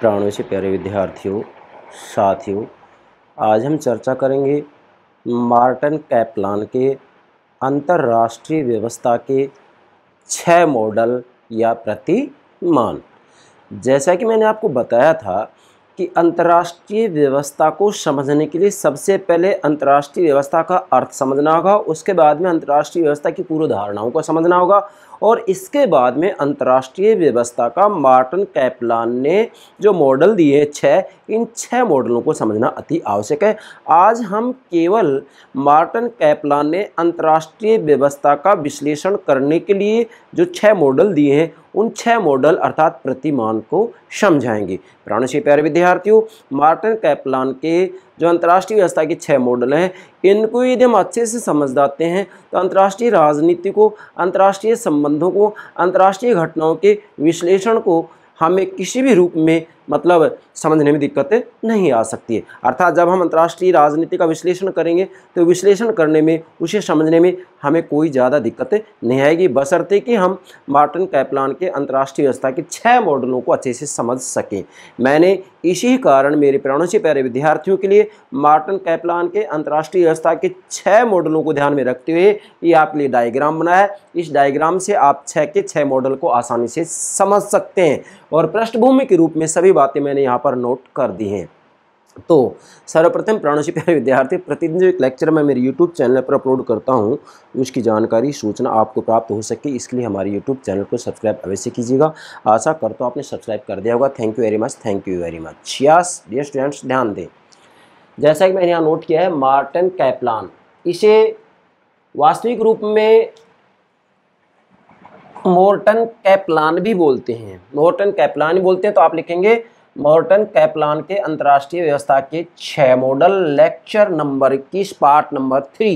प्राणों से प्यारे विद्यार्थियों साथियों आज हम चर्चा करेंगे मार्टन कैपलान के अंतर्राष्ट्रीय व्यवस्था के छः मॉडल या प्रतिमान जैसा कि मैंने आपको बताया था कि अंतर्राष्ट्रीय व्यवस्था को समझने के लिए सबसे पहले अंतर्राष्ट्रीय व्यवस्था का अर्थ समझना होगा उसके बाद में अंतर्राष्ट्रीय व्यवस्था की पूर्व धारणाओं को समझना होगा और इसके बाद में अंतर्राष्ट्रीय व्यवस्था का मार्टन कैपलान ने जो मॉडल दिए छः इन छः मॉडलों को समझना अति आवश्यक है आज हम केवल मार्टन कैपलान ने अंतर्राष्ट्रीय व्यवस्था का विश्लेषण करने के लिए जो छः मॉडल दिए हैं उन छह मॉडल अर्थात प्रतिमान को समझाएंगे प्राणों से प्यारे विद्यार्थियों मार्टिन कैपलान के जो अंतर्राष्ट्रीय व्यवस्था के छः मॉडल हैं इनको यदि हम अच्छे से समझ जाते हैं तो अंतर्राष्ट्रीय राजनीति को अंतर्राष्ट्रीय संबंधों को अंतर्राष्ट्रीय घटनाओं के विश्लेषण को हमें किसी भी रूप में मतलब समझने में दिक्कतें नहीं आ सकती है अर्थात जब हम अंतर्राष्ट्रीय राजनीति का विश्लेषण करेंगे तो विश्लेषण करने में उसे समझने में हमें कोई ज़्यादा दिक्कत नहीं आएगी बशर्ते कि हम मार्टिन कैपलान के अंतर्राष्ट्रीय व्यवस्था के छः मॉडलों को अच्छे से समझ सकें मैंने इसी कारण मेरे प्राणों से प्यारे विद्यार्थियों के लिए मार्टन कैपलान के अंतर्राष्ट्रीय व्यवस्था के छः मॉडलों को ध्यान में रखते हुए ये आपके लिए डायग्राम बना है इस डायग्राम से आप छः के छः मॉडल को आसानी से समझ सकते हैं और पृष्ठभूमि के रूप में सभी बातें मैंने यहाँ पर नोट कर दी हैं तो सर्वप्रथम प्राणोशी प्यारे विद्यार्थी प्रतिदिन जो एक लेक्चर मैं मेरे यूट्यूब चैनल पर अपलोड करता हूँ उसकी जानकारी सूचना आपको प्राप्त हो सके इसलिए हमारे यूट्यूब चैनल को सब्सक्राइब अवश्य कीजिएगा आशा करता तो आपने सब्सक्राइब कर दिया होगा thank you very much thank you very much yes dear students ध्यान दें जैसा कि मैंने यहाँ नोट किया है मार्टन कैप्लान इसे वास्तविक रूप में मोर्टन कैप्लान भी बोलते हैं मोर्टन कैप्लान बोलते हैं तो आप लिखेंगे मॉर्टन कैपलान के अंतर्राष्ट्रीय व्यवस्था के छः मॉडल लेक्चर नंबर इक्कीस पार्ट नंबर थ्री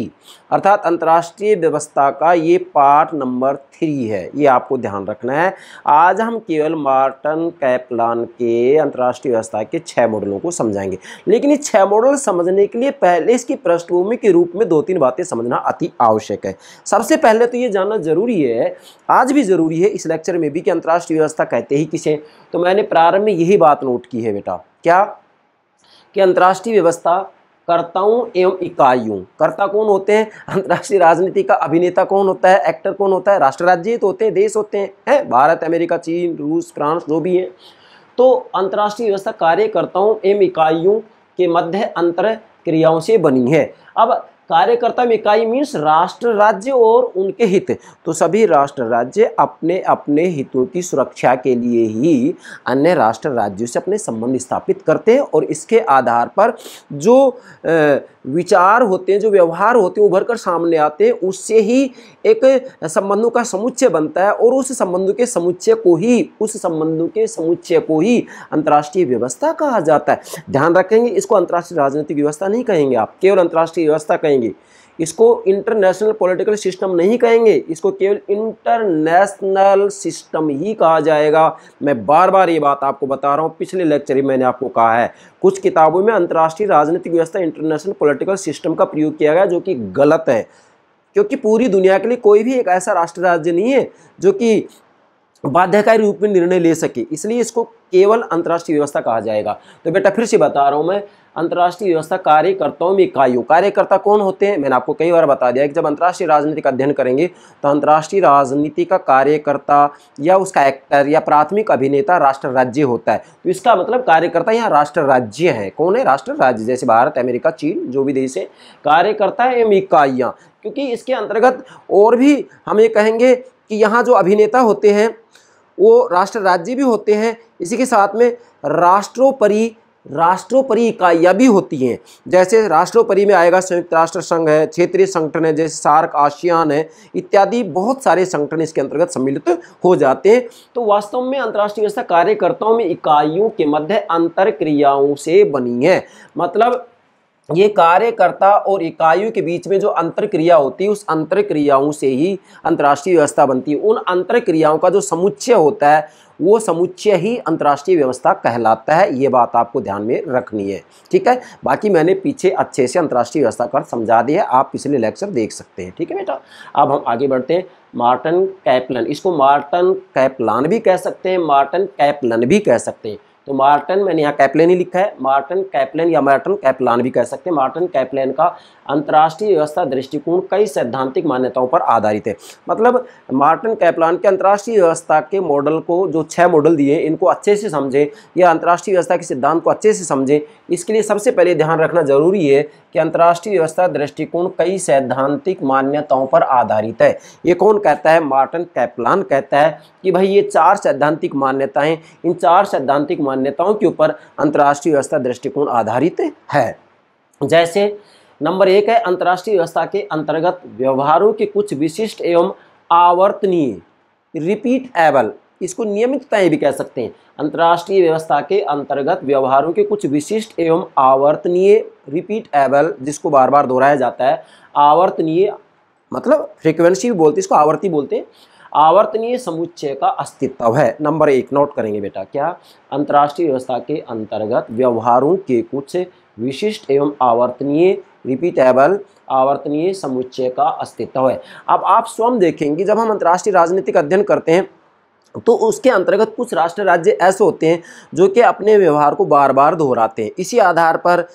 अर्थात अंतर्राष्ट्रीय व्यवस्था का ये पार्ट नंबर थ्री है ये आपको ध्यान रखना है आज हम केवल मॉर्टन कैपलान के अंतर्राष्ट्रीय व्यवस्था के छः मॉडलों को समझाएंगे लेकिन ये छः मॉडल समझने के लिए पहले इसकी पृष्ठभूमि के रूप में दो तीन बातें समझना अति आवश्यक है सबसे पहले तो ये जानना जरूरी है आज भी जरूरी है इस लेक्चर में भी कि अंतर्राष्ट्रीय व्यवस्था कहते ही किसे तो मैंने प्रारंभ में यही बात नोट की है बेटा क्या कि अंतर्राष्ट्रीय व्यवस्था कर्ताओं एवं इकाइयों कर्ता कौन होते हैं अंतर्राष्ट्रीय राजनीति का अभिनेता कौन होता है एक्टर कौन होता है राष्ट्र राज्य तो होते हैं देश होते हैं है? भारत अमेरिका चीन रूस फ्रांस जो भी है तो अंतर्राष्ट्रीय व्यवस्था कार्यकर्ताओं एवं इकाइयों के मध्य अंतर क्रियाओं से बनी है अब कार्यकर्ता इकाई मीन्स राष्ट्र राज्य और उनके हित तो सभी राष्ट्र राज्य अपने अपने हितों की सुरक्षा के लिए ही अन्य राष्ट्र राज्यों से अपने संबंध स्थापित करते हैं और इसके आधार पर जो विचार होते हैं जो व्यवहार होते हैं उभर कर सामने आते हैं उससे ही एक संबंधों का समुच्चय बनता है और उस संबंधों के समुच्चय को ही उस संबंधों के समुच्चय को ही अंतर्राष्ट्रीय व्यवस्था कहा जाता है ध्यान रखेंगे इसको अंतर्राष्ट्रीय राजनीतिक व्यवस्था नहीं कहेंगे आप केवल अंतर्राष्ट्रीय व्यवस्था कहेंगे इसको इंटरनेशनल पॉलिटिकल सिस्टम नहीं कहेंगे इसको केवल इंटरनेशनल सिस्टम ही कहा जाएगा मैं बार बार ये बात आपको बता रहा हूँ पिछले लेक्चर ही मैंने आपको कहा है कुछ किताबों में अंतर्राष्ट्रीय राजनीतिक व्यवस्था इंटरनेशनल पॉलिटिकल सिस्टम का प्रयोग किया गया जो कि गलत है क्योंकि पूरी दुनिया के लिए कोई भी एक ऐसा राष्ट्र राज्य नहीं है जो कि बाध्यकारी रूप में निर्णय ले सके इसलिए इसको केवल अंतर्राष्ट्रीय व्यवस्था कहा जाएगा तो बेटा फिर से बता रहा हूँ मैं अंतर्राष्ट्रीय व्यवस्था कार्यकर्ताओं में इकाइयों कार्यकर्ता कौन होते हैं मैंने आपको कई बार बता दिया कि जब अंतर्राष्ट्रीय राजनीति का अध्ययन करेंगे तो अंतर्राष्ट्रीय राजनीति का कार्यकर्ता या उसका एक्टर या प्राथमिक अभिनेता राष्ट्र राज्य होता है तो इसका मतलब कार्यकर्ता यहाँ राष्ट्र राज्य है कौन है राष्ट्र राज्य जैसे भारत अमेरिका चीन जो भी देश है कार्यकर्ता एवं इकाइयाँ क्योंकि इसके अंतर्गत और भी हम ये कहेंगे कि यहाँ जो अभिनेता होते हैं वो राष्ट्र राज्य भी होते हैं इसी के साथ में राष्ट्रोपरी राष्ट्रोपरि इकाइयाँ भी होती हैं जैसे राष्ट्रोपरि में आएगा संयुक्त राष्ट्र संघ है क्षेत्रीय संगठन है जैसे सार्क आशियान है इत्यादि बहुत सारे संगठन इसके अंतर्गत सम्मिलित हो जाते हैं तो वास्तव में अंतर्राष्ट्रीय व्यवस्था कार्यकर्ताओं में इकाइयों के मध्य अंतर क्रियाओं से बनी है मतलब ये कार्यकर्ता और इकाइयों के बीच में जो अंतर क्रिया होती है उस अंतर क्रियाओं से ही अंतर्राष्ट्रीय व्यवस्था बनती है उन अंतर क्रियाओं का जो समुच्चय होता है वो समुच्चय ही अंतर्राष्ट्रीय व्यवस्था कहलाता है ये बात आपको ध्यान में रखनी है ठीक है बाकी मैंने पीछे अच्छे से अंतर्राष्ट्रीय व्यवस्था का समझा दिया आप पिछले लेक्चर देख सकते हैं ठीक है बेटा अब हम आगे बढ़ते हैं मार्टन कैपलन इसको मार्टन कैपलान भी कह सकते हैं मार्टन कैपलन भी कह सकते हैं तो मार्टन मैंने यहाँ कैपलेन ही लिखा है मार्टन कैपलेन या मार्टन कैपलान भी कह सकते हैं मार्टन कैपलेन का अंतर्राष्ट्रीय व्यवस्था दृष्टिकोण कई सैद्धांतिक मान्यताओं पर आधारित है मतलब मार्टन कैपलान के अंतर्राष्ट्रीय व्यवस्था के मॉडल को जो छः मॉडल दिए इनको अच्छे से समझें या अंतर्राष्ट्रीय व्यवस्था के सिद्धांत को अच्छे से समझें इसके लिए सबसे पहले ध्यान रखना जरूरी है कि अंतर्राष्ट्रीय व्यवस्था दृष्टिकोण कई सैद्धांतिक मान्यताओं पर आधारित है ये कौन कहता है मार्टन कैप्लान कहता है कि भाई ये चार सैद्धांतिक मान्यताएं इन चार सैद्धांतिक मान्यताओं के ऊपर अंतर्राष्ट्रीय व्यवस्था दृष्टिकोण आधारित है जैसे नंबर एक है अंतर्राष्ट्रीय व्यवस्था के अंतर्गत व्यवहारों के कुछ विशिष्ट एवं आवर्तनीय रिपीट एबल इसको नियमितताएं भी कह सकते हैं अंतर्राष्ट्रीय व्यवस्था के अंतर्गत व्यवहारों के कुछ विशिष्ट एवं आवर्तनीय रिपीट एबल जिसको बार बार दोहराया जाता है आवर्तनीय मतलब फ्रिक्वेंसी भी बोलते हैं इसको आवर्ती बोलते हैं आवर्तनीय समुच्चय का अस्तित्व है नंबर एक नोट करेंगे बेटा क्या अंतर्राष्ट्रीय व्यवस्था के अंतर्गत व्यवहारों के कुछ विशिष्ट एवं आवर्तनीय रिपीटेबल आवर्तनीय समुच्चय का अस्तित्व है अब आप स्वयं देखेंगे जब हम अंतर्राष्ट्रीय राजनीतिक अध्ययन करते हैं तो उसके अंतर्गत कुछ राष्ट्र राज्य ऐसे होते हैं जो कि अपने व्यवहार को बार बार दोहराते हैं इसी आधार पर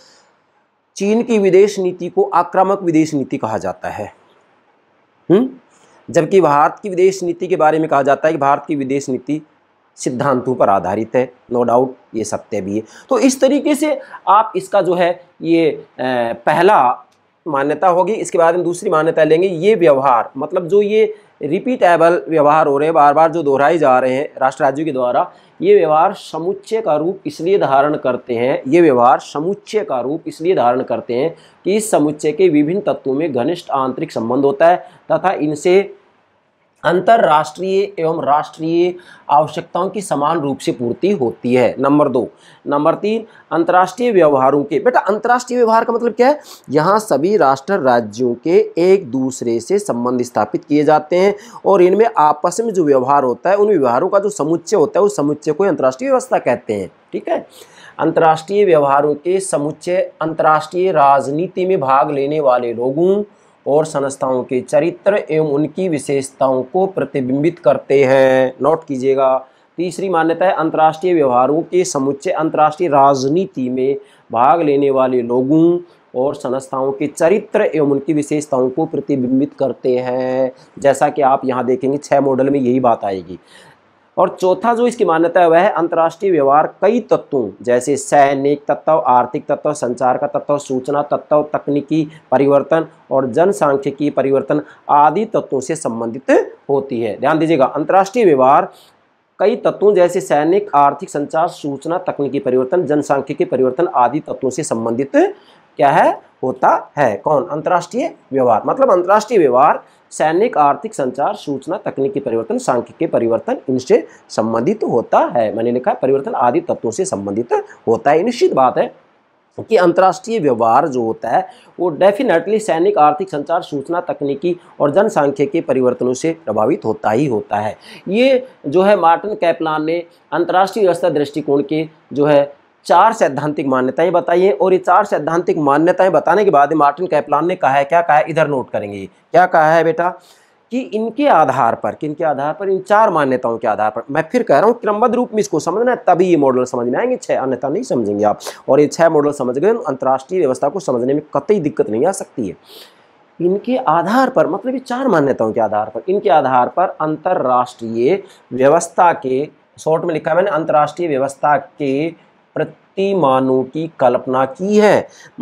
चीन की विदेश नीति को आक्रामक विदेश नीति कहा जाता है जबकि भारत की विदेश नीति के बारे में कहा जाता है कि भारत की विदेश नीति सिद्धांतों पर आधारित है नो डाउट ये सत्य भी है तो इस तरीके से आप इसका जो है ये पहला मान्यता होगी इसके बाद हम दूसरी मान्यता लेंगे ये व्यवहार मतलब जो ये रिपीटेबल व्यवहार हो रहे हैं बार बार जो दोहराए जा रहे हैं राष्ट्र राज्यों के द्वारा ये व्यवहार समुच्चय का रूप इसलिए धारण करते हैं ये व्यवहार समुच्चय का रूप इसलिए धारण करते हैं कि इस समुच्चय के विभिन्न तत्वों में घनिष्ठ आंतरिक संबंध होता है तथा इनसे अंतर्राष्ट्रीय एवं राष्ट्रीय आवश्यकताओं की समान रूप से पूर्ति होती है नंबर दो नंबर तीन अंतर्राष्ट्रीय व्यवहारों के बेटा अंतर्राष्ट्रीय व्यवहार का मतलब क्या है यहाँ सभी राष्ट्र राज्यों के एक दूसरे से संबंध स्थापित किए जाते हैं और इनमें आपस में जो व्यवहार होता है उन व्यवहारों का जो समुच्चय होता है उस समुच्चय को अंतर्राष्ट्रीय व्यवस्था कहते हैं ठीक है अंतर्राष्ट्रीय व्यवहारों के समुच्चय अंतर्राष्ट्रीय राजनीति में भाग लेने वाले लोगों और संस्थाओं के चरित्र एवं उनकी विशेषताओं को प्रतिबिंबित करते हैं नोट कीजिएगा तीसरी मान्यता है अंतर्राष्ट्रीय व्यवहारों के समुच्चय अंतर्राष्ट्रीय राजनीति में भाग लेने वाले लोगों और संस्थाओं के चरित्र एवं उनकी विशेषताओं को प्रतिबिंबित करते हैं जैसा कि आप यहाँ देखेंगे छः मॉडल में यही बात आएगी और चौथा जो इसकी मान्यता है वह है अंतर्राष्ट्रीय व्यवहार कई तत्वों जैसे सैनिक तत्व आर्थिक तत्व संचार का तत्व सूचना तत्व तकनीकी परिवर्तन और जनसांख्यिकी परिवर्तन आदि तत्वों से संबंधित होती है ध्यान दीजिएगा अंतर्राष्ट्रीय व्यवहार कई तत्वों जैसे सैनिक आर्थिक संचार सूचना तकनीकी परिवर्तन जनसांख्यिकी परिवर्तन आदि तत्वों से संबंधित क्या है होता है कौन अंतर्राष्ट्रीय व्यवहार मतलब अंतर्राष्ट्रीय व्यवहार सैनिक आर्थिक संचार सूचना तकनीकी परिवर्तन सांख्यिकी परिवर्तन इनसे संबंधित होता है मैंने लिखा है परिवर्तन आदि तत्वों से संबंधित होता है निश्चित बात है कि अंतर्राष्ट्रीय व्यवहार जो होता है वो डेफिनेटली सैनिक आर्थिक संचार सूचना तकनीकी और के परिवर्तनों से प्रभावित होता ही होता है ये जो है मार्टिन कैपलान ने अंतर्राष्ट्रीय व्यवस्था दृष्टिकोण के जो है चार सैद्धांतिक मान्यताएं बताइए और ये चार सैद्धांतिक मान्यताएं बताने के बाद मार्टिन कैप्लान ने कहा है क्या कहा है इधर नोट करेंगे क्या कहा है बेटा कि इनके आधार पर किनके आधार पर इन चार मान्यताओं के आधार पर मैं फिर कह रहा हूँ क्रमबद्ध रूप में इसको समझना तभी ये मॉडल समझ में आएंगे छः अन्यथा नहीं समझेंगे आप और ये छः मॉडल समझ गए अंतर्राष्ट्रीय व्यवस्था को समझने में कतई दिक्कत नहीं आ सकती है इनके आधार पर मतलब ये चार मान्यताओं के आधार पर इनके आधार पर अंतर्राष्ट्रीय व्यवस्था के शॉर्ट में लिखा है मैंने अंतर्राष्ट्रीय व्यवस्था के प्रतिमानों की कल्पना की है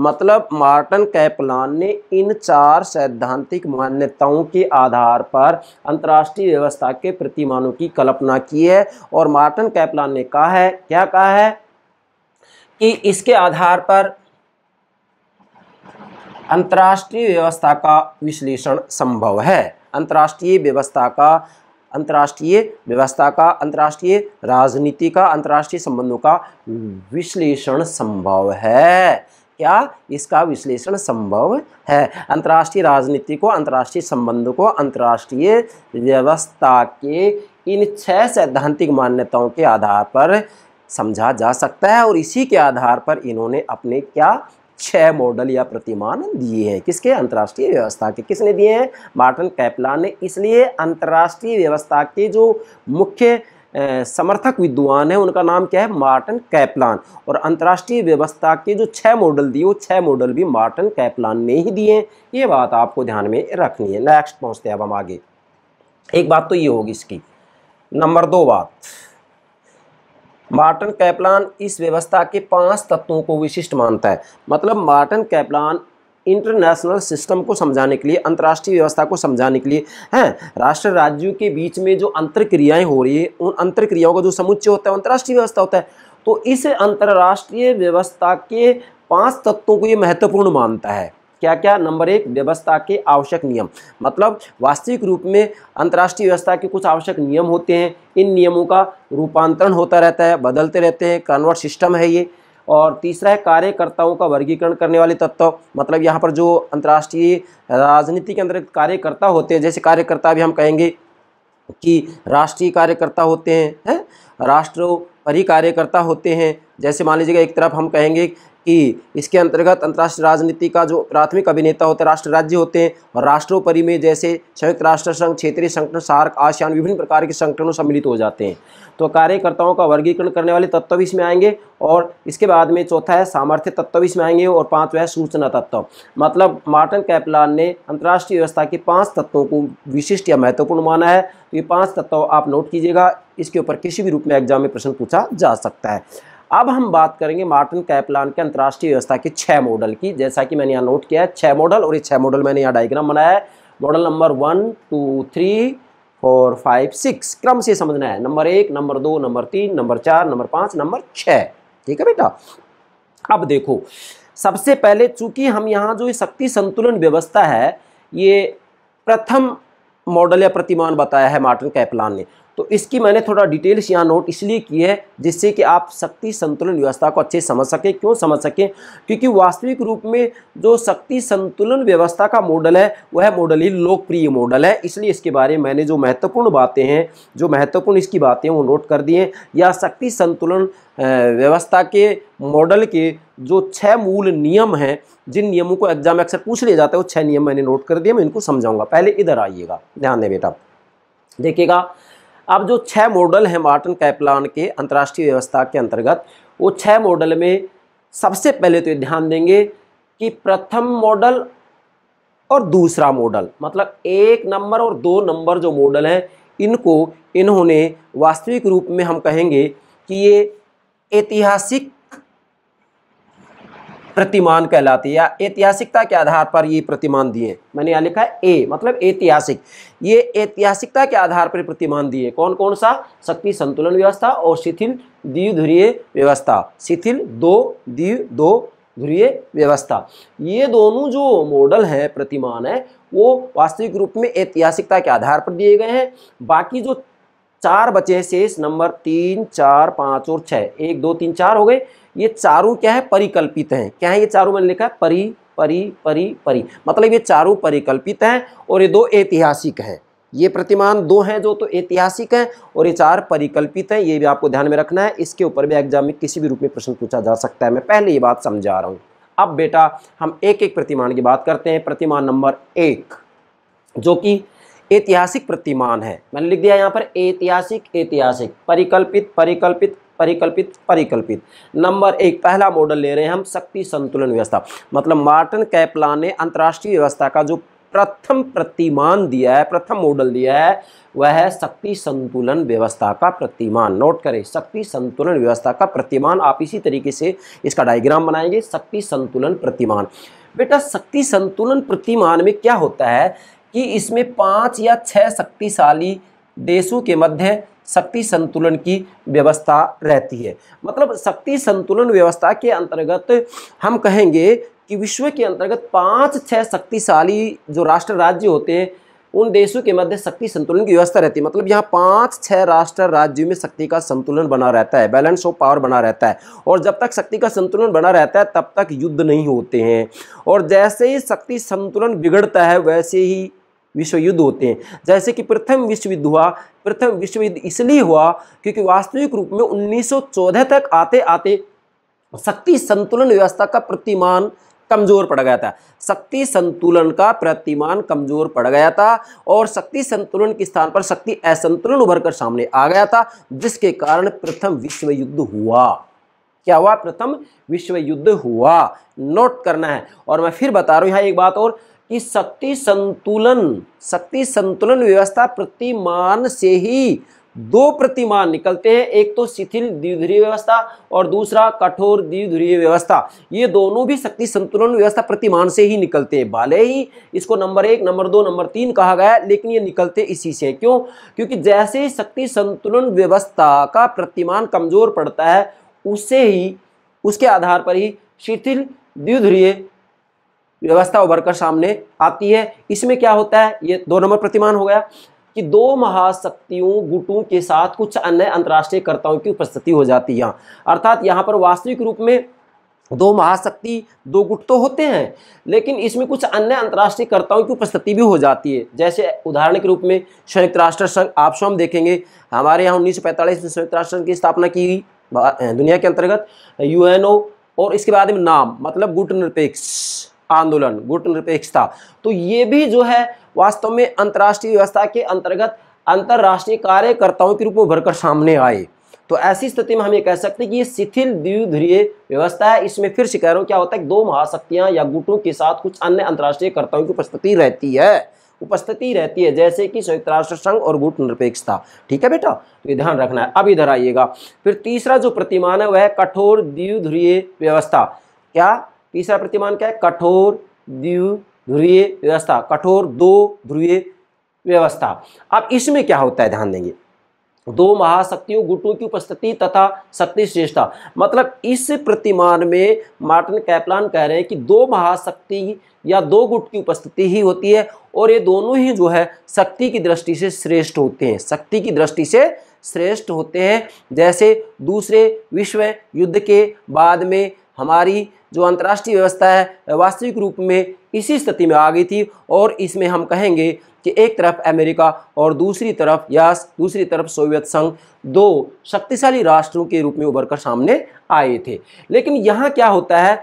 मतलब मार्टन कैपलान ने इन चार सैद्धांतिक मान्यताओं के आधार पर अंतर्राष्ट्रीय व्यवस्था के प्रतिमानों की कल्पना की है और मार्टन कैपलान ने कहा है क्या कहा है कि इसके आधार पर अंतर्राष्ट्रीय व्यवस्था का विश्लेषण संभव है अंतर्राष्ट्रीय व्यवस्था का अंतर्राष्ट्रीय व्यवस्था का अंतर्राष्ट्रीय राजनीति का अंतर्राष्ट्रीय संबंधों का विश्लेषण संभव है क्या इसका विश्लेषण संभव है अंतर्राष्ट्रीय राजनीति को अंतर्राष्ट्रीय संबंधों को अंतर्राष्ट्रीय व्यवस्था के इन छह सैद्धांतिक मान्यताओं के आधार पर समझा जा सकता है और इसी के आधार पर इन्होंने अपने क्या छह मॉडल या प्रतिमान दिए हैं किसके अंतर्राष्ट्रीय व्यवस्था के किसने दिए हैं मार्टन कैपलान ने इसलिए अंतर्राष्ट्रीय व्यवस्था के जो मुख्य समर्थक विद्वान है उनका नाम क्या है मार्टन कैपलान और अंतर्राष्ट्रीय व्यवस्था के जो छः मॉडल दिए वो छः मॉडल भी मार्टन कैपलान ने ही दिए ये बात आपको ध्यान में रखनी है नेक्स्ट पहुँचते हैं अब हम आगे एक बात तो ये होगी इसकी नंबर दो बात मार्टन कैप्लान इस व्यवस्था के पांच तत्वों को विशिष्ट मानता है मतलब मार्टन कैप्लान इंटरनेशनल सिस्टम को समझाने के लिए अंतर्राष्ट्रीय व्यवस्था को समझाने के लिए हैं राष्ट्र राज्यों के बीच में जो क्रियाएँ हो रही है उन अंतरक्रियाओं का जो समुच्चय होता है अंतर्राष्ट्रीय व्यवस्था होता है तो इस अंतर्राष्ट्रीय व्यवस्था के पांच तत्वों को ये महत्वपूर्ण मानता है क्या क्या नंबर एक व्यवस्था के आवश्यक नियम मतलब वास्तविक रूप में अंतर्राष्ट्रीय व्यवस्था के कुछ आवश्यक नियम होते हैं इन नियमों का रूपांतरण होता रहता है बदलते रहते हैं कन्वर्ट सिस्टम है ये और तीसरा है कार्यकर्ताओं का वर्गीकरण करने वाले तत्व मतलब यहाँ पर जो अंतर्राष्ट्रीय राजनीति के अंतर्गत कार्यकर्ता होते हैं जैसे कार्यकर्ता भी हम कहेंगे कि राष्ट्रीय कार्यकर्ता होते हैं है? राष्ट्र कार्यकर्ता होते हैं जैसे मान लीजिएगा एक तरफ हम कहेंगे ई इसके अंतर्गत अंतर्राष्ट्रीय राजनीति का जो प्राथमिक अभिनेता होता है राष्ट्र राज्य होते हैं और राष्ट्रोपरि में जैसे संयुक्त राष्ट्र संघ क्षेत्रीय संगठन सार्क आसियान विभिन्न प्रकार के संगठनों सम्मिलित हो जाते हैं तो कार्यकर्ताओं का वर्गीकरण करने वाले तत्व भी इसमें आएंगे और इसके बाद में चौथा है सामर्थ्य तत्व इसमें आएंगे और पाँचवा है सूचना तत्व मतलब मार्टन कैपलान ने अंतर्राष्ट्रीय व्यवस्था के पाँच तत्वों को विशिष्ट या महत्वपूर्ण माना है तो ये पाँच तत्व आप नोट कीजिएगा इसके ऊपर किसी भी रूप में एग्जाम में प्रश्न पूछा जा सकता है अब हम बात करेंगे मार्टिन कैपलान के अंतर्राष्ट्रीय व्यवस्था के छह मॉडल की जैसा कि मैंने यहाँ नोट किया है छह मॉडल और ये छह मॉडल मैंने यहाँ डायग्राम बनाया है model number one two three four five six क्रम से समझना है नंबर एक नंबर दो नंबर तीन नंबर चार नंबर पाँच नंबर छः ठीक है बेटा अब देखो सबसे पहले चूंकि हम यहाँ जो शक्ति संतुलन व्यवस्था है ये प्रथम मॉडल या प्रतिमान बताया है मार्टिन कैपलान ने तो इसकी मैंने थोड़ा डिटेल्स यहाँ नोट इसलिए की है जिससे कि आप शक्ति संतुलन व्यवस्था को अच्छे समझ सकें क्यों समझ सकें क्योंकि वास्तविक रूप में जो शक्ति संतुलन व्यवस्था का मॉडल है वह मॉडल ही लोकप्रिय मॉडल है इसलिए इसके बारे में मैंने जो महत्वपूर्ण बातें हैं जो महत्वपूर्ण इसकी बातें वो नोट कर दिए हैं या शक्ति संतुलन व्यवस्था के मॉडल के जो छः मूल नियम हैं जिन नियमों को एग्जाम में अक्सर पूछ लिया जाता है वो छः नियम मैंने नोट कर दिए मैं इनको समझाऊंगा पहले इधर आइएगा ध्यान दें बेटा देखिएगा अब जो छः मॉडल हैं मार्टन कैपलान के अंतर्राष्ट्रीय व्यवस्था के अंतर्गत वो छः मॉडल में सबसे पहले तो ध्यान देंगे कि प्रथम मॉडल और दूसरा मॉडल मतलब एक नंबर और दो नंबर जो मॉडल हैं इनको इन्होंने वास्तविक रूप में हम कहेंगे कि ये ऐतिहासिक प्रतिमान कहलाती है ऐतिहासिकता के आधार पर ये प्रतिमान दिए मैंने यहाँ लिखा है ए मतलब ऐतिहासिक ये ऐतिहासिकता के आधार पर प्रतिमान दिए कौन कौन सा शक्ति संतुलन व्यवस्था और शिथिल द्विधुरीय व्यवस्था शिथिल दो द्वि दो ध्रीय व्यवस्था ये दोनों जो मॉडल हैं प्रतिमान है वो वास्तविक रूप में ऐतिहासिकता के आधार पर दिए गए हैं बाकी जो चार बचे हैं शेष नंबर तीन चार पाँच और छः एक दो तीन चार हो गए ये चारों क्या है परिकल्पित हैं क्या है ये चारों मैंने लिखा है परी परी परी परी मतलब ये चारों परिकल्पित हैं और ये दो ऐतिहासिक हैं ये प्रतिमान दो हैं जो तो ऐतिहासिक हैं और ये चार परिकल्पित हैं ये भी आपको ध्यान में रखना है इसके ऊपर भी एग्जाम में किसी भी रूप में प्रश्न पूछा जा सकता है मैं पहले ये बात समझा रहा हूँ अब बेटा हम एक एक प्रतिमान की बात करते हैं प्रतिमान नंबर एक जो कि ऐतिहासिक प्रतिमान है मैंने लिख दिया यहाँ पर ऐतिहासिक ऐतिहासिक परिकल्पित परिकल्पित परिकल्पित परिकल्पित नंबर एक पहला मॉडल ले रहे हैं हम शक्ति संतुलन व्यवस्था मतलब मार्टन कैपला ने अंतर्राष्ट्रीय व्यवस्था का जो प्रथम प्रतिमान दिया है प्रथम मॉडल दिया है वह है शक्ति संतुलन व्यवस्था का प्रतिमान नोट करें शक्ति संतुलन व्यवस्था का प्रतिमान आप इसी तरीके से इसका डायग्राम बनाएंगे शक्ति संतुलन प्रतिमान बेटा शक्ति संतुलन प्रतिमान में क्या होता है कि इसमें पाँच या छः शक्तिशाली देशों के मध्य शक्ति संतुलन की व्यवस्था रहती है मतलब शक्ति संतुलन व्यवस्था के अंतर्गत हम कहेंगे कि विश्व के अंतर्गत पाँच छः शक्तिशाली जो राष्ट्र राज्य होते हैं उन देशों के मध्य शक्ति संतुलन की व्यवस्था रहती है मतलब यहाँ पाँच छः राष्ट्र राज्यों में शक्ति का संतुलन बना रहता है बैलेंस ऑफ पावर बना रहता है और जब तक शक्ति का संतुलन बना रहता है तब तक युद्ध नहीं होते हैं और जैसे ही शक्ति संतुलन बिगड़ता है वैसे ही विश्व युद्ध होते हैं जैसे कि प्रथम विश्व युद्ध हुआ प्रथम विश्व युद्ध इसलिए हुआ क्योंकि वास्तविक रूप में 1914 तक आते आते शक्ति संतुलन व्यवस्था का प्रतिमान कमजोर पड़ गया था शक्ति संतुलन का प्रतिमान कमजोर पड़ गया था और शक्ति संतुलन के स्थान पर शक्ति असंतुलन उभर कर सामने आ गया था जिसके कारण प्रथम विश्व युद्ध हुआ क्या हुआ प्रथम विश्व युद्ध हुआ नोट करना है और मैं फिर बता रहा हूं यहाँ एक बात और कि शक्ति संतुलन शक्ति संतुलन व्यवस्था प्रतिमान से ही दो प्रतिमान निकलते हैं एक तो शिथिल द्विध्रुवीय व्यवस्था और दूसरा कठोर द्विध्रुवीय व्यवस्था ये दोनों भी शक्ति संतुलन व्यवस्था प्रतिमान से ही निकलते हैं भले ही इसको नंबर एक नंबर दो नंबर तीन कहा गया है लेकिन ये निकलते इसी से क्यों क्योंकि जैसे ही शक्ति संतुलन व्यवस्था का प्रतिमान कमजोर पड़ता है उसे ही उसके आधार पर ही शिथिल द्विध्रीय व्यवस्था उभर कर सामने आती है इसमें क्या होता है ये दो नंबर प्रतिमान हो गया कि दो महाशक्तियों गुटों के साथ कुछ अन्य अंतर्राष्ट्रीय कर्ताओं की उपस्थिति हो जाती है अर्थात यहाँ पर वास्तविक रूप में दो महाशक्ति दो गुट तो होते हैं लेकिन इसमें कुछ अन्य अंतर्राष्ट्रीय कर्ताओं की उपस्थिति भी हो जाती है जैसे उदाहरण के रूप में संयुक्त राष्ट्र संघ आप स्वयं देखेंगे हमारे यहाँ उन्नीस में संयुक्त राष्ट्र संघ की स्थापना की गई दुनिया के अंतर्गत यूएनओ और इसके बाद में नाम मतलब गुट निरपेक्ष आंदोलन गुट निरपेक्षता तो ये भी जो है वास्तव में अंतर्राष्ट्रीय व्यवस्था के अंतर्गत अंतर्राष्ट्रीय कार्यकर्ताओं के रूप में भरकर सामने आए तो ऐसी स्थिति में हम ये कह सकते हैं कि ये शिथिल द्विधुरीय व्यवस्था है इसमें फिर से कह रहा हूँ क्या होता है दो महाशक्तियाँ या गुटों के साथ कुछ अन्य अंतर्राष्ट्रीय कर्ताओं की उपस्थिति रहती है उपस्थिति रहती है जैसे कि संयुक्त राष्ट्र संघ और गुट निरपेक्षता ठीक है बेटा तो ये ध्यान रखना है अब इधर आइएगा फिर तीसरा जो प्रतिमान है वह कठोर द्विधुरीय व्यवस्था क्या तीसरा प्रतिमान क्या है कठोर द्वि ध्रुवीय व्यवस्था कठोर दो ध्रुवीय व्यवस्था अब इसमें क्या होता है ध्यान देंगे दो महाशक्तियों गुटों की उपस्थिति तथा शक्ति श्रेष्ठता मतलब इस प्रतिमान में मार्टिन कैपलान कह रहे हैं कि दो महाशक्ति या दो गुट की उपस्थिति ही होती है और ये दोनों ही जो है शक्ति की दृष्टि से श्रेष्ठ होते हैं शक्ति की दृष्टि से श्रेष्ठ होते हैं जैसे दूसरे विश्व युद्ध के बाद में हमारी जो अंतर्राष्ट्रीय व्यवस्था है वास्तविक रूप में इसी स्थिति में आ गई थी और इसमें हम कहेंगे कि एक तरफ अमेरिका और दूसरी तरफ या दूसरी तरफ सोवियत संघ दो शक्तिशाली राष्ट्रों के रूप में उभर कर सामने आए थे लेकिन यहाँ क्या होता है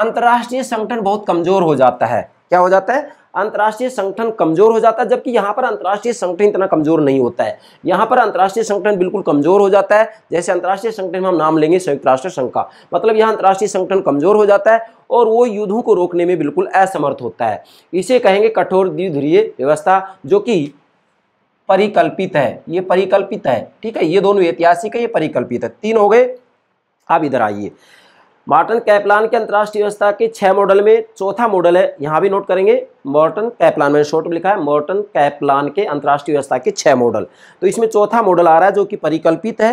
अंतर्राष्ट्रीय संगठन बहुत कमज़ोर हो जाता है क्या हो जाता है अंतर्राष्ट्रीय संगठन कमजोर हो जाता है जबकि यहाँ पर अंतर्राष्ट्रीय संगठन इतना कमजोर नहीं होता है यहाँ पर अंतर्राष्ट्रीय संगठन बिल्कुल कमजोर हो जाता है जैसे अंतर्राष्ट्रीय संगठन में हम नाम लेंगे संयुक्त राष्ट्र संघ का मतलब यहाँ अंतर्राष्ट्रीय संगठन कमजोर हो जाता है और वो युद्धों को रोकने में बिल्कुल असमर्थ होता है इसे कहेंगे कठोर द्विधुरीय व्यवस्था जो कि परिकल्पित है ये परिकल्पित है ठीक है ये दोनों ऐतिहासिक है ये परिकल्पित है तीन हो गए आप इधर आइए मॉर्टन कैपलान के अंतर्राष्ट्रीय व्यवस्था के छह मॉडल में चौथा मॉडल है यहाँ भी नोट करेंगे मॉर्टन कैपलान मैंने शॉर्ट में लिखा है मॉर्टन कैपलान के अंतर्राष्ट्रीय व्यवस्था के छह मॉडल तो इसमें चौथा मॉडल आ रहा है जो कि परिकल्पित है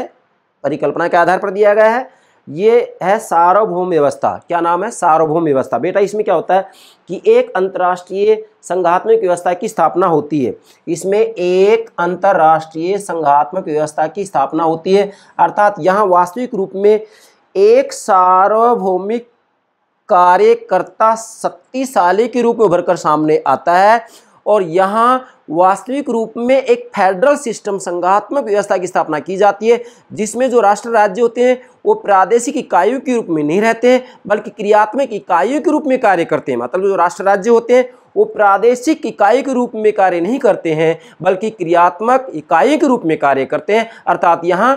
परिकल्पना के आधार पर दिया गया है ये है सार्वभौम व्यवस्था क्या नाम है सार्वभौम व्यवस्था बेटा इसमें क्या होता है कि एक अंतर्राष्ट्रीय संघात्मक व्यवस्था की स्थापना होती है इसमें एक अंतर्राष्ट्रीय संघात्मक व्यवस्था की स्थापना होती है अर्थात यहाँ वास्तविक रूप में एक सार्वभौमिक कार्यकर्ता शक्तिशाली के रूप में उभर कर सामने आता है और यहाँ वास्तविक रूप में एक फेडरल सिस्टम संघात्मक व्यवस्था की स्थापना की जाती है जिसमें जो राष्ट्र राज्य होते हैं वो प्रादेशिक इकाइयों के रूप में नहीं रहते हैं बल्कि क्रियात्मक इकाइयों के रूप में कार्य करते हैं मतलब जो राष्ट्र राज्य होते हैं वो प्रादेशिक इकाई के रूप में कार्य नहीं करते हैं बल्कि क्रियात्मक इकाई के रूप में कार्य करते हैं अर्थात यहाँ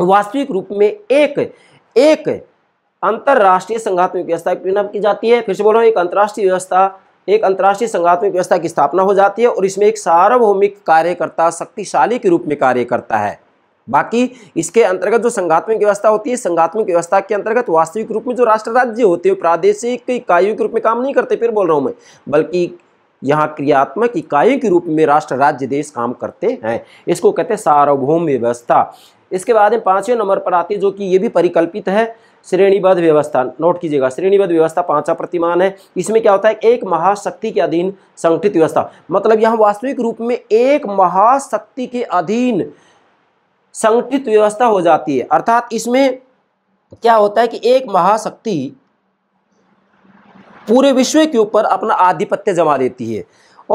वास्तविक रूप में एक एक अंतर्राष्ट्रीय संघात्मक व्यवस्था की नाम की जाती है फिर से बोल रहा हूँ एक अंतर्राष्ट्रीय व्यवस्था एक अंतर्राष्ट्रीय संघात्मक व्यवस्था की स्थापना हो जाती है और इसमें एक सार्वभौमिक कार्यकर्ता शक्तिशाली के रूप में कार्य करता है बाकी इसके अंतर्गत जो संघात्मक व्यवस्था होती है संघात्मक व्यवस्था के अंतर्गत वास्तविक रूप में जो राष्ट्र राज्य होते हैं प्रादेशिक इकाइयों के रूप में काम नहीं करते फिर बोल रहा हूँ मैं बल्कि यहाँ क्रियात्मक इकाइयों के रूप में राष्ट्र राज्य देश काम करते हैं इसको कहते हैं सार्वभौम व्यवस्था इसके बाद में पाँचवें नंबर पर आती है जो कि ये भी परिकल्पित है श्रेणीबद्ध व्यवस्था नोट कीजिएगा श्रेणीबद्ध व्यवस्था पांचा प्रतिमान है इसमें क्या होता है एक महाशक्ति के अधीन संगठित व्यवस्था मतलब यहाँ वास्तविक रूप में एक महाशक्ति के अधीन संगठित व्यवस्था हो जाती है अर्थात इसमें क्या होता है कि एक महाशक्ति पूरे विश्व के ऊपर अपना आधिपत्य जमा देती है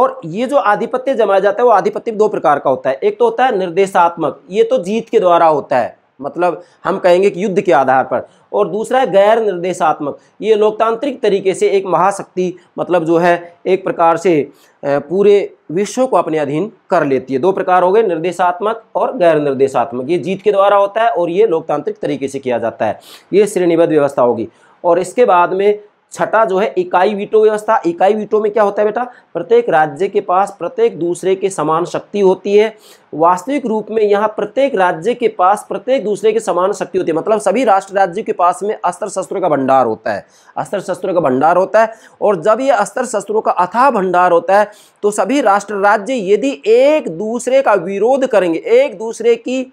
और ये जो आधिपत्य जमाया जाता है वो आधिपत्य दो प्रकार का होता है एक तो होता है निर्देशात्मक ये तो जीत के द्वारा होता है मतलब हम कहेंगे कि युद्ध के आधार पर और दूसरा है गैर निर्देशात्मक ये लोकतांत्रिक तरीके से एक महाशक्ति मतलब जो है एक प्रकार से पूरे विश्व को अपने अधीन कर लेती है दो प्रकार हो गए निर्देशात्मक और गैर निर्देशात्मक ये जीत के द्वारा होता है और ये लोकतांत्रिक तरीके से किया जाता है ये श्रेणीबद्ध व्यवस्था होगी और इसके बाद में छठा जो है इकाई वीटो व्यवस्था इकाई वीटो में क्या होता है बेटा प्रत्येक राज्य के पास प्रत्येक दूसरे के समान शक्ति होती है वास्तविक रूप में यहाँ प्रत्येक राज्य के पास प्रत्येक दूसरे के समान शक्ति होती है मतलब सभी राष्ट्र राज्य के पास में अस्त्र शस्त्रों का भंडार होता है अस्त्र शस्त्रों का भंडार होता है और जब ये अस्त्र शस्त्रों का अथाह भंडार होता है तो सभी राष्ट्र राज्य यदि एक दूसरे का विरोध करेंगे एक दूसरे की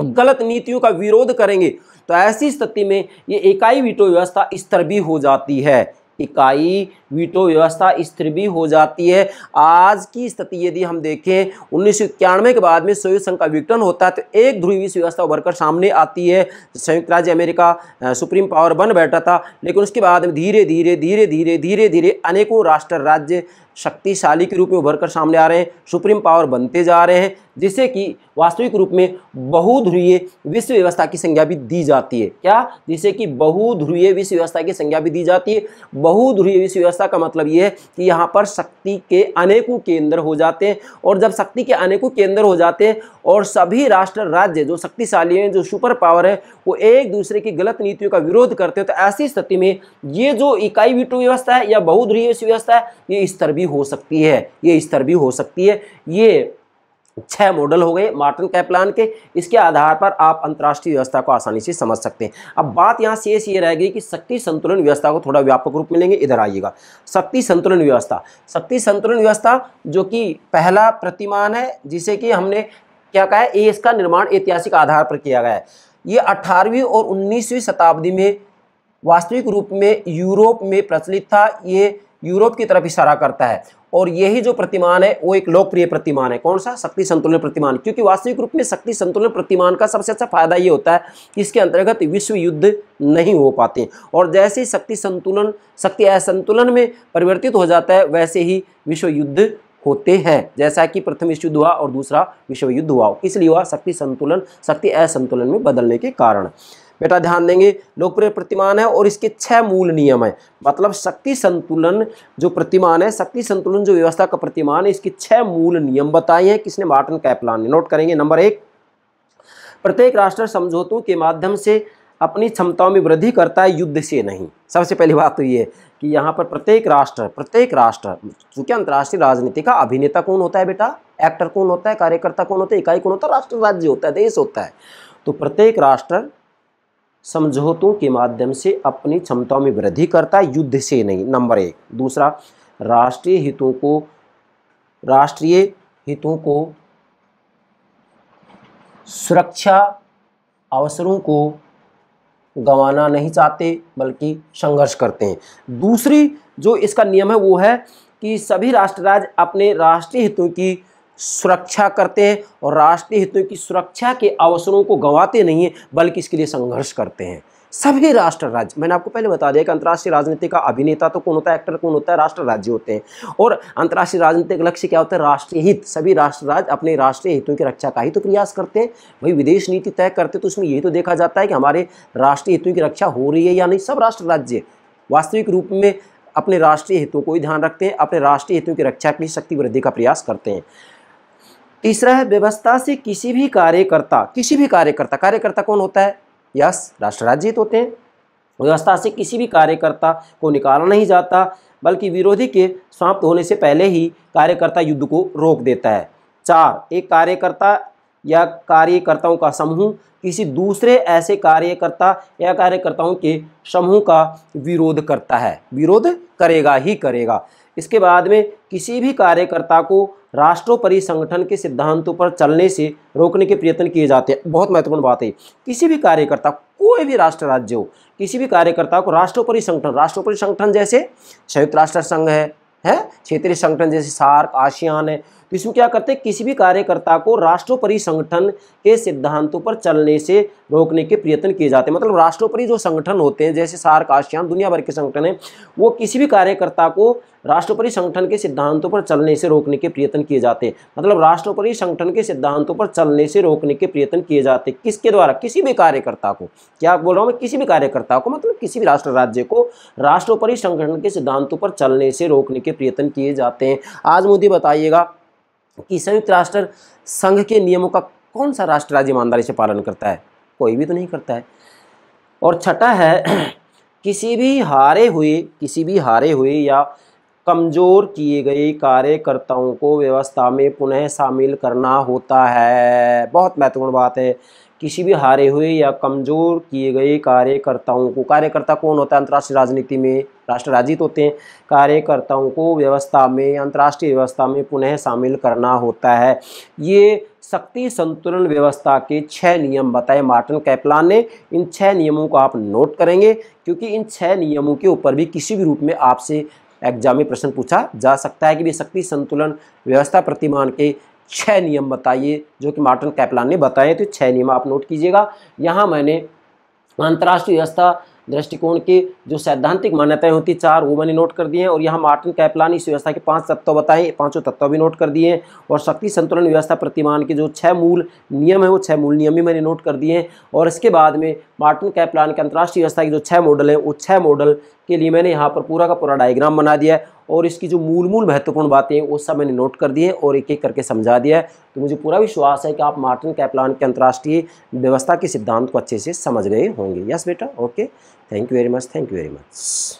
तो गलत नीतियों का विरोध करेंगे तो ऐसी स्थिति में ये इकाई वीटो व्यवस्था स्थिर भी हो जाती है इकाई वीटो व्यवस्था स्थिर भी हो जाती है आज की स्थिति यदि हम देखें उन्नीस के बाद में सोवियत संघ का विघटन होता है तो एक ध्रुवी व्यवस्था उभर कर सामने आती है संयुक्त राज्य अमेरिका सुप्रीम पावर बन बैठा था लेकिन उसके बाद में धीरे धीरे धीरे धीरे धीरे धीरे अनेकों राष्ट्र राज्य शक्तिशाली के रूप में उभर कर सामने आ रहे हैं सुप्रीम पावर बनते जा रहे हैं जिससे कि वास्तविक रूप में बहुध्रुवीय विश्व व्यवस्था की संज्ञा भी दी जाती है क्या जिससे कि बहुध्रुवीय विश्व व्यवस्था की संज्ञा भी दी जाती है बहुध्रुवीय विश्व व्यवस्था का मतलब ये है कि यहाँ पर शक्ति के अनेकों केंद्र हो जाते हैं और जब शक्ति के अनेकों केंद्र हो जाते हैं और सभी राष्ट्र राज्य जो शक्तिशाली हैं जो सुपर पावर है वो एक दूसरे की गलत नीतियों का विरोध करते हैं तो ऐसी स्थिति में ये जो इकाई वीटो व्यवस्था है या बहुध्रीय व्यवस्था है ये स्तर भी हो सकती है ये स्तर भी हो सकती है ये छह मॉडल हो गए मार्टिन कैप्लान के इसके आधार पर आप अंतर्राष्ट्रीय व्यवस्था को आसानी से समझ सकते हैं अब बात यहाँ से ये रह गई कि शक्ति संतुलन व्यवस्था को थोड़ा व्यापक रूप में लेंगे इधर आइएगा शक्ति संतुलन व्यवस्था शक्ति संतुलन व्यवस्था जो कि पहला प्रतिमान है जिसे कि हमने क्या कहा है इसका निर्माण ऐतिहासिक आधार पर किया गया है ये 18वीं और 19वीं शताब्दी में वास्तविक रूप में यूरोप में प्रचलित था ये यूरोप की तरफ इशारा करता है और यही जो प्रतिमान है वो एक लोकप्रिय प्रतिमान है कौन सा शक्ति संतुलन प्रतिमान क्योंकि वास्तविक रूप में शक्ति संतुलन प्रतिमान का सबसे अच्छा फायदा ये होता है कि इसके अंतर्गत विश्व युद्ध नहीं हो पाते और जैसे ही शक्ति संतुलन शक्ति असंतुलन में परिवर्तित हो जाता है वैसे ही विश्व युद्ध होते हैं जैसा कि प्रथम विश्व युद्ध हुआ और दूसरा विश्व युद्ध हुआ इसलिए हुआ शक्ति संतुलन शक्ति असंतुलन में बदलने के कारण बेटा ध्यान देंगे लोकप्रिय प्रतिमान है और इसके छह मूल नियम है मतलब शक्ति संतुलन जो प्रतिमान है शक्ति संतुलन जो व्यवस्था का प्रतिमान है इसके छह मूल नियम बताए हैं किसने मार्टन कैप्लान ने नोट करेंगे नंबर एक प्रत्येक राष्ट्र समझौतों के माध्यम से अपनी क्षमताओं में वृद्धि करता है युद्ध से नहीं सबसे पहली बात तो ये कि यहाँ पर प्रत्येक राष्ट्र प्रत्येक राष्ट्र चूंकि अंतर्राष्ट्रीय राजनीति का अभिनेता कौन होता है बेटा एक्टर कौन होता है कार्यकर्ता कौन होता है इकाई कौन होता है राष्ट्र राज्य होता है देश होता है तो प्रत्येक राष्ट्र समझौतों के माध्यम से अपनी क्षमताओं में वृद्धि करता है युद्ध से नहीं नंबर एक दूसरा राष्ट्रीय हितों को राष्ट्रीय हितों को सुरक्षा अवसरों को गंवाना नहीं चाहते बल्कि संघर्ष करते हैं दूसरी जो इसका नियम है वो है कि सभी राष्ट्र राज्य अपने राष्ट्रीय हितों की सुरक्षा करते हैं और राष्ट्रीय हितों की सुरक्षा के अवसरों को गंवाते नहीं हैं बल्कि इसके लिए संघर्ष करते हैं सभी राष्ट्र राज्य मैंने आपको पहले बता दिया कि अंतर्राष्ट्रीय राजनीति का अभिनेता तो कौन होता है एक्टर कौन होता है राष्ट्र राज्य होते हैं और अंतर्राष्ट्रीय राजनीतिक लक्ष्य क्या होता है राष्ट्रीय हित सभी राष्ट्र राज्य अपने राष्ट्रीय हितों की रक्षा का ही तो प्रयास करते हैं भाई विदेश नीति तय करते तो उसमें यही तो देखा जाता है कि हमारे राष्ट्रीय हितों की रक्षा हो रही है या नहीं सब राष्ट्र राज्य वास्तविक रूप में अपने राष्ट्रीय हितों को ही ध्यान रखते हैं अपने राष्ट्रीय हितों की रक्षा के लिए शक्ति वृद्धि का प्रयास करते हैं तीसरा है व्यवस्था से किसी भी कार्यकर्ता किसी भी कार्यकर्ता कार्यकर्ता कौन होता है यस राष्ट्र होते हैं व्यवस्था से किसी भी कार्यकर्ता को निकाला नहीं जाता बल्कि विरोधी के समाप्त होने से पहले ही कार्यकर्ता युद्ध को रोक देता है चार एक कार्यकर्ता या कार्यकर्ताओं का समूह किसी दूसरे ऐसे कार्यकर्ता या कार्यकर्ताओं के समूह का विरोध करता है विरोध करेगा ही करेगा इसके बाद में किसी भी कार्यकर्ता को राष्ट्रोपरि संगठन के सिद्धांतों पर चलने से रोकने के प्रयत्न किए जाते हैं बहुत महत्वपूर्ण बात है किसी भी कार्यकर्ता कोई भी राष्ट्र राज्य हो किसी भी कार्यकर्ता को राष्ट्रोपरि संगठन राष्ट्रोपरि संगठन जैसे संयुक्त राष्ट्र संघ है है क्षेत्रीय संगठन जैसे सार्क आसियान है तो इसमें क्या करते हैं किसी भी कार्यकर्ता को राष्ट्रोपरि संगठन के सिद्धांतों पर चलने से रोकने के प्रयत्न किए जाते हैं मतलब राष्ट्रोपरि जो संगठन होते हैं जैसे सार्क आसियान दुनिया भर के संगठन हैं वो किसी भी कार्यकर्ता को राष्ट्रपति संगठन के सिद्धांतों पर चलने से रोकने के प्रयत्न किए जाते हैं मतलब राष्ट्रपति संगठन के सिद्धांतों पर चलने से रोकने के प्रयत्न किए जाते किसके द्वारा किसी भी कार्यकर्ता को क्या बोल रहा हूँ मैं किसी भी कार्यकर्ता को मतलब किसी भी राष्ट्र राज्य को राष्ट्रपति संगठन के सिद्धांतों पर चलने से रोकने के प्रयत्न किए जाते हैं आज मुझे बताइएगा कि संयुक्त राष्ट्र संघ के नियमों का कौन सा राष्ट्र राज्य ईमानदारी से पालन करता है कोई भी तो नहीं करता है और छठा है किसी भी हारे हुए किसी भी हारे हुए या कमज़ोर किए गए कार्यकर्ताओं को व्यवस्था में पुनः शामिल करना होता है बहुत महत्वपूर्ण बात है किसी भी हारे हुए या कमज़ोर किए गए कार्यकर्ताओं को कार्यकर्ता कौन होता है अंतर्राष्ट्रीय राजनीति में राष्ट्र राजित तो होते हैं कार्यकर्ताओं को व्यवस्था में अंतर्राष्ट्रीय व्यवस्था में पुनः शामिल करना होता है ये शक्ति संतुलन व्यवस्था के छः नियम बताए मार्टिन कैपलान ने इन छः नियमों को आप नोट करेंगे क्योंकि इन छः नियमों के ऊपर भी किसी भी रूप में आपसे एग्जाम में प्रश्न पूछा जा सकता है कि भी शक्ति संतुलन व्यवस्था प्रतिमान के छः नियम बताइए जो कि मार्टन कैपलान ने बताए तो छः नियम आप नोट कीजिएगा यहाँ मैंने अंतर्राष्ट्रीय व्यवस्था दृष्टिकोण के जो सैद्धांतिक मान्यताएं होती चार वो मैंने नोट कर दिए हैं और यहाँ मार्टिन कैपलान इस व्यवस्था के पांच तत्व बताए पांचों तत्व भी नोट कर दिए हैं और शक्ति संतुलन व्यवस्था प्रतिमान के जो छह मूल नियम है वो छह मूल नियम भी मैंने नोट कर दिए हैं और इसके बाद में मार्टिन कैपलान के अंतर्राष्ट्रीय व्यवस्था के जो छः मॉडल हैं वो छः मॉडल के लिए मैंने यहाँ पर पूरा का पूरा डायग्राम बना दिया है और इसकी जो मूल मूल महत्वपूर्ण बातें हैं वो सब मैंने नोट कर दी है और एक एक करके समझा दिया है तो मुझे पूरा विश्वास है कि आप मार्टिन कैप्लान के अंतर्राष्ट्रीय व्यवस्था के सिद्धांत को अच्छे से समझ गए होंगे यस बेटा okay thank you very much thank you very much